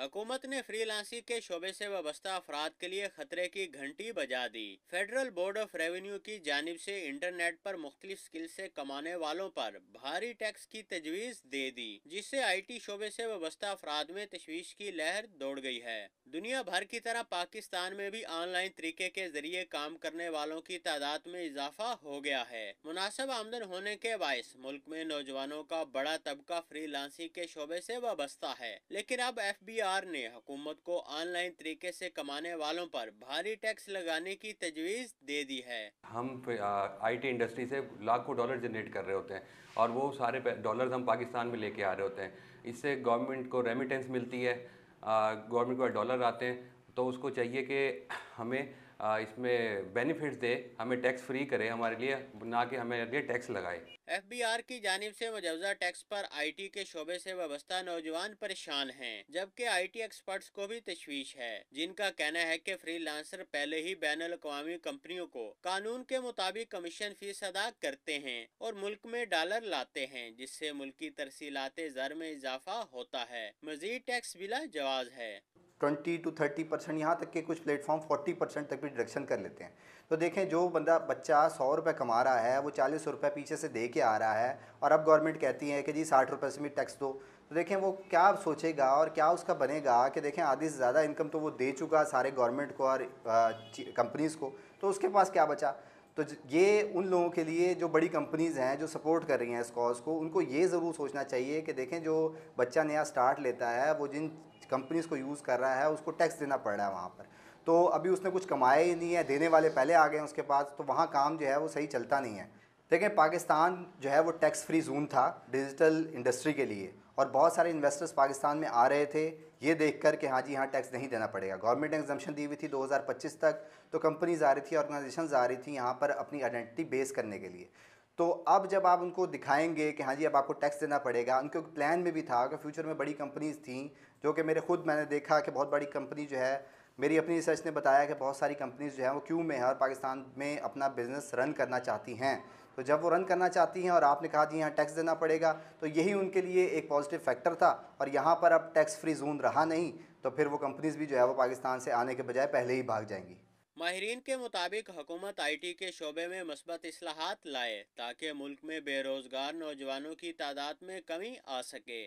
हुकूमत ने लांसी के शोबे से वाबस्ता अफराद के लिए खतरे की घंटी बजा दी फेडरल बोर्ड ऑफ रेवेन्यू की जानब से इंटरनेट पर मुख्तलिफ स्किल से कमाने वालों पर भारी टैक्स की तजवीज़ दे दी जिससे आई टी शोबे से वाबस्ता अफराद में तशवीश की लहर दौड़ गई है दुनिया भर की तरह पाकिस्तान में भी ऑनलाइन तरीके के जरिए काम करने वालों की तादाद में इजाफा हो गया है मुनासिब आमदन होने के बायस मुल्क में नौजवानों का बड़ा तबका फ्री लांसिंग के शोबे से वाबस्ता है लेकिन अब एफ बी आर ने हुकूमत को ऑनलाइन तरीके से कमाने वालों पर भारी टैक्स लगाने की तजवीज दे दी है हम आई टी इंडस्ट्री से लाखों डॉलर जनरेट कर रहे होते हैं और वो सारे डॉलर हम पाकिस्तान में लेके आ रहे होते हैं इससे गवर्नमेंट को रेमिटेंस मिलती है गवर्नमेंट के पास डॉलर आते हैं तो उसको चाहिए कि हमें इसमें बेनिफिट्स दे हमें टैक्स फ्री करे हमारे लिए ना कि हमें लिए टैक्स लगाए एफ बी आर की जानब से मुजवजा टैक्स पर आई टी के शोबे से वाबस्ता नौजवान परेशान हैं जबकि आई टी एक्सपर्ट्स को भी तशवीश है जिनका कहना है कि फ्री लांसर पहले ही बैन अवी कंपनियों को कानून के मुताबिक कमीशन फीस अदा करते हैं और मुल्क में डॉलर लाते हैं जिससे मुल्की तरसीलाते जर में इजाफा होता है मजीद टैक्स बिला जवाज है ट्वेंटी टू थर्टी परसेंट यहाँ तक के कुछ प्लेटफॉर्म फोर्टी परसेंट तक भी डिडक्शन कर लेते हैं तो देखें जो बंदा बच्चा सौ रुपये कमा रहा है वो चालीस रुपये पीछे से दे के आ रहा है और अब गवर्नमेंट कहती है कि जी साठ रुपये से भी टैक्स दो तो देखें वो क्या सोचेगा और क्या उसका बनेगा कि देखें आधी से ज़्यादा इनकम तो वो दे चुका सारे गवर्नमेंट को और कंपनीज़ को तो उसके पास क्या बचा तो ये उन लोगों के लिए जो बड़ी कंपनीज़ हैं जो सपोर्ट कर रही हैं इस कॉज को उनको ये ज़रूर सोचना चाहिए कि देखें जो बच्चा नया स्टार्ट लेता है वो जिन कंपनीज़ को यूज़ कर रहा है उसको टैक्स देना पड़ रहा है वहाँ पर तो अभी उसने कुछ कमाया ही नहीं है देने वाले पहले आ गए हैं उसके पास तो वहाँ काम जो है वो सही चलता नहीं है देखें पाकिस्तान जो है वो टैक्स फ्री जोन था डिजिटल इंडस्ट्री के लिए और बहुत सारे इन्वेस्टर्स पाकिस्तान में आ रहे थे ये देख कर कि हाँ जी यहाँ टैक्स नहीं देना पड़ेगा गवर्नमेंट एग्जामेशन दी हुई थी 2025 तक तो कंपनीज आ रही थी ऑर्गेनाइजेशन आ रही थी यहाँ पर अपनी आइडेंटिटी बेस करने के लिए तो अब जब आप उनको दिखाएंगे कि हाँ जी अब आपको टैक्स देना पड़ेगा उनके प्लान में भी था कि फ्यूचर में बड़ी कंपनीज थी जो कि मेरे खुद मैंने देखा कि बहुत बड़ी कंपनी जो है मेरी अपनी रिसर्च ने बताया कि बहुत सारी कंपनीज़ जो है वो क्यों में है और पाकिस्तान में अपना बिज़नेस रन करना चाहती हैं तो जब वो रन करना चाहती हैं और आपने कहा कि यहाँ टैक्स देना पड़ेगा तो यही उनके लिए एक पॉजिटिव फैक्टर था और यहाँ पर अब टैक्स फ्री जोन रहा नहीं तो फिर वो कंपनीज़ भी जो है वो पाकिस्तान से आने के बजाय पहले ही भाग जाएंगी माहरीन के मुताबिक हुकूमत टी के शोबे में मस्बत असलाहत लाए ताकि मुल्क में बेरोज़गार नौजवानों की तादाद में कमी आ सके